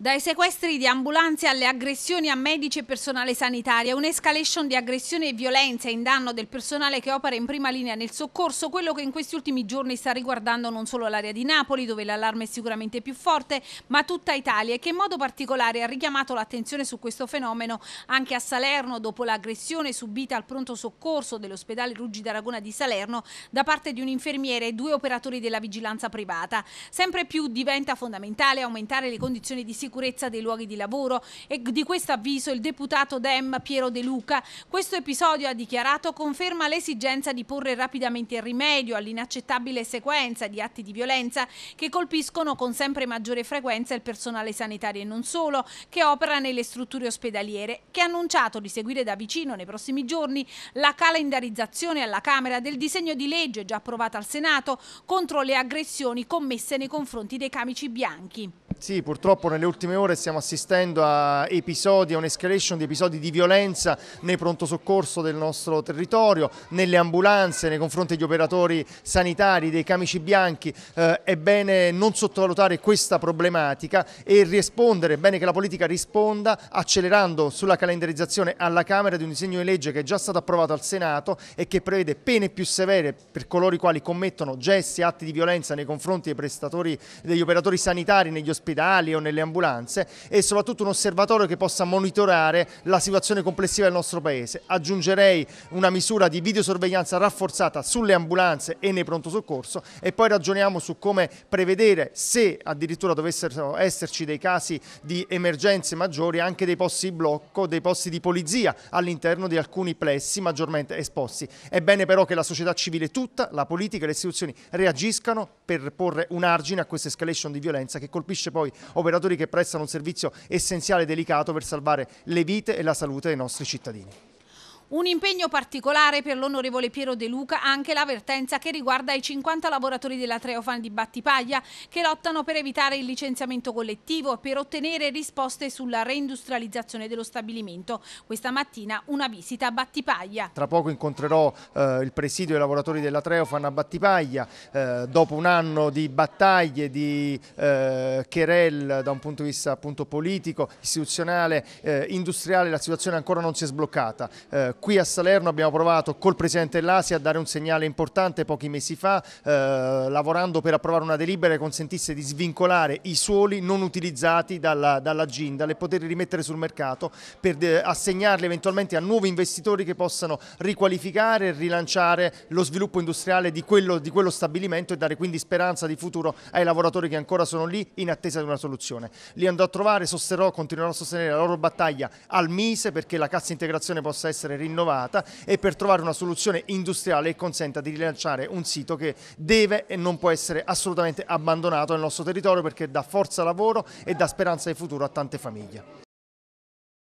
Dai sequestri di ambulanze alle aggressioni a medici e personale sanitario, un'escalation di aggressione e violenza in danno del personale che opera in prima linea nel soccorso, quello che in questi ultimi giorni sta riguardando non solo l'area di Napoli, dove l'allarme è sicuramente più forte, ma tutta Italia e che in modo particolare ha richiamato l'attenzione su questo fenomeno anche a Salerno dopo l'aggressione subita al pronto soccorso dell'ospedale Ruggi d'Aragona di Salerno da parte di un infermiere e due operatori della vigilanza privata. Sempre più diventa fondamentale aumentare le condizioni di sicurezza sicurezza dei luoghi di lavoro e di questo avviso il deputato Dem Piero De Luca. Questo episodio, ha dichiarato, conferma l'esigenza di porre rapidamente il rimedio all'inaccettabile sequenza di atti di violenza che colpiscono con sempre maggiore frequenza il personale sanitario e non solo, che opera nelle strutture ospedaliere, che ha annunciato di seguire da vicino nei prossimi giorni la calendarizzazione alla Camera del disegno di legge già approvato al Senato contro le aggressioni commesse nei confronti dei camici bianchi. Sì, purtroppo nelle ultime ore stiamo assistendo a episodi, a un'escalation di episodi di violenza nei pronto soccorso del nostro territorio, nelle ambulanze, nei confronti degli operatori sanitari, dei camici bianchi. Eh, è bene non sottovalutare questa problematica e rispondere, è bene che la politica risponda accelerando sulla calendarizzazione alla Camera di un disegno di legge che è già stato approvato al Senato e che prevede pene più severe per coloro i quali commettono gesti, atti di violenza nei confronti dei prestatori, degli operatori sanitari negli ospedali ospedali o nelle ambulanze e soprattutto un osservatorio che possa monitorare la situazione complessiva del nostro Paese. Aggiungerei una misura di videosorveglianza rafforzata sulle ambulanze e nei pronto soccorso e poi ragioniamo su come prevedere se addirittura dovessero esserci dei casi di emergenze maggiori anche dei posti di blocco, dei posti di polizia all'interno di alcuni plessi maggiormente esposti. È bene però che la società civile tutta, la politica e le istituzioni reagiscano per porre un argine a questa escalation di violenza che colpisce poi poi operatori che prestano un servizio essenziale e delicato per salvare le vite e la salute dei nostri cittadini. Un impegno particolare per l'onorevole Piero De Luca anche la vertenza che riguarda i 50 lavoratori della Treofan di Battipaglia che lottano per evitare il licenziamento collettivo e per ottenere risposte sulla reindustrializzazione dello stabilimento. Questa mattina una visita a Battipaglia. Tra poco incontrerò eh, il presidio dei lavoratori della Treofan a Battipaglia. Eh, dopo un anno di battaglie, di eh, querel da un punto di vista appunto, politico, istituzionale, eh, industriale, la situazione ancora non si è sbloccata eh, qui a Salerno abbiamo provato col Presidente dell'Asia a dare un segnale importante pochi mesi fa, eh, lavorando per approvare una delibera che consentisse di svincolare i suoli non utilizzati dalla, dalla Gindal e poterli rimettere sul mercato per eh, assegnarli eventualmente a nuovi investitori che possano riqualificare e rilanciare lo sviluppo industriale di quello, di quello stabilimento e dare quindi speranza di futuro ai lavoratori che ancora sono lì in attesa di una soluzione. Li andrò a trovare, sosterrò, continuerò a sostenere la loro battaglia al Mise perché la cassa integrazione possa essere rinnovata rinnovata e per trovare una soluzione industriale che consenta di rilanciare un sito che deve e non può essere assolutamente abbandonato nel nostro territorio perché dà forza lavoro e dà speranza di futuro a tante famiglie.